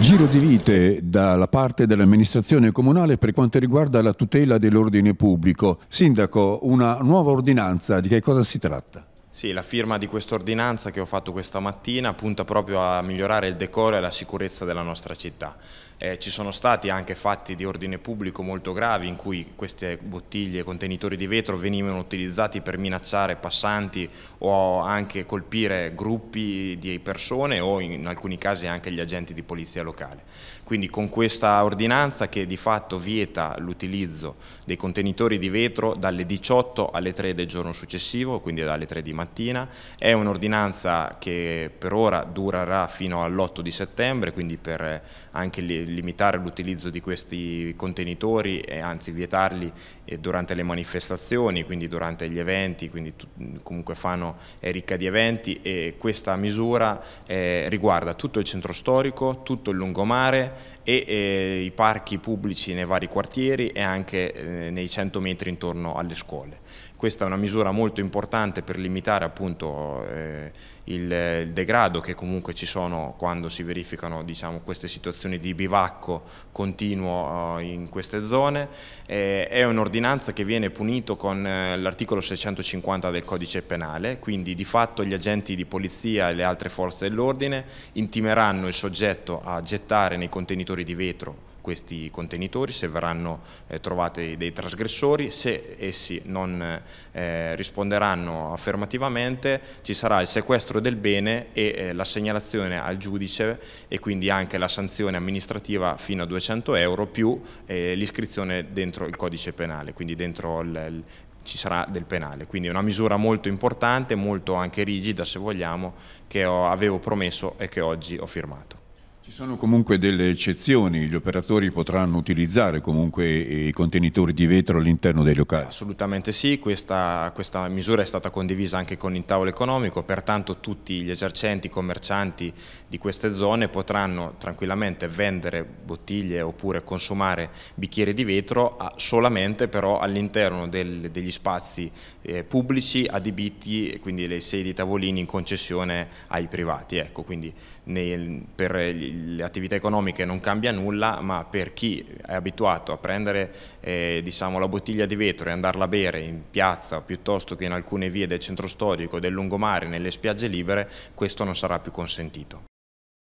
Giro di vite dalla parte dell'amministrazione comunale per quanto riguarda la tutela dell'ordine pubblico. Sindaco, una nuova ordinanza, di che cosa si tratta? Sì, la firma di quest'ordinanza che ho fatto questa mattina punta proprio a migliorare il decoro e la sicurezza della nostra città. Eh, ci sono stati anche fatti di ordine pubblico molto gravi in cui queste bottiglie e contenitori di vetro venivano utilizzati per minacciare passanti o anche colpire gruppi di persone o in alcuni casi anche gli agenti di polizia locale. Quindi con questa ordinanza che di fatto vieta l'utilizzo dei contenitori di vetro dalle 18 alle 3 del giorno successivo, quindi dalle 3 di mattina, mattina, è un'ordinanza che per ora durerà fino all'8 di settembre, quindi per eh, anche limitare l'utilizzo di questi contenitori e anzi vietarli eh, durante le manifestazioni, quindi durante gli eventi, quindi mm, comunque Fano è ricca di eventi e questa misura eh, riguarda tutto il centro storico, tutto il lungomare e eh, i parchi pubblici nei vari quartieri e anche eh, nei 100 metri intorno alle scuole. Questa è una misura molto importante per limitare evitare appunto eh, il, il, degrado che comunque ci sono quando si verificano diciamo, queste situazioni di bivacco continuo eh, in queste zone. Eh, è un'ordinanza che viene punito con eh, l'articolo 650 del codice penale, quindi di fatto gli agenti di polizia e le altre forze dell'ordine intimeranno il soggetto a gettare nei contenitori di vetro questi contenitori, se verranno eh, trovati dei trasgressori, se essi non eh, risponderanno affermativamente successivamente ci sarà il sequestro del bene e eh, la segnalazione al giudice e quindi anche la sanzione amministrativa fino a 200 euro più eh, l'iscrizione dentro il codice penale, quindi dentro il, ci sarà del penale, quindi è una misura molto importante, molto anche rigida se vogliamo, che avevo promesso e che oggi ho firmato. Ci sono comunque delle eccezioni, gli operatori potranno utilizzare comunque eh, i contenitori di vetro all'interno dei locali? Assolutamente sì, questa, questa, misura è stata condivisa anche con il tavolo economico, pertanto tutti gli esercenti, commercianti di queste zone potranno tranquillamente vendere bottiglie oppure consumare bicchieri di vetro solamente però all'interno degli spazi eh, pubblici adibiti, quindi le sedi tavolini in concessione ai privati. Ecco, quindi nel, per gli le attività economiche non cambia nulla, ma per chi è abituato a prendere eh, diciamo, la bottiglia di vetro e andarla a bere in piazza piuttosto che in alcune vie del centro storico, del lungomare, nelle spiagge libere, questo non sarà più consentito.